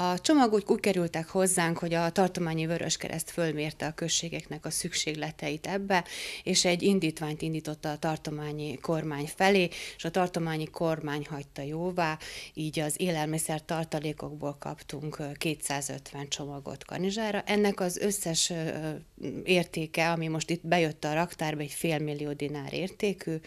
A csomag úgy kerültek hozzánk, hogy a tartományi Vöröskereszt fölmérte a községeknek a szükségleteit ebbe, és egy indítványt indította a tartományi kormány felé, és a tartományi kormány hagyta jóvá, így az élelmiszer tartalékokból kaptunk 250 csomagot kanizsára. Ennek az összes értéke, ami most itt bejött a raktárba, egy félmillió dinár értékű.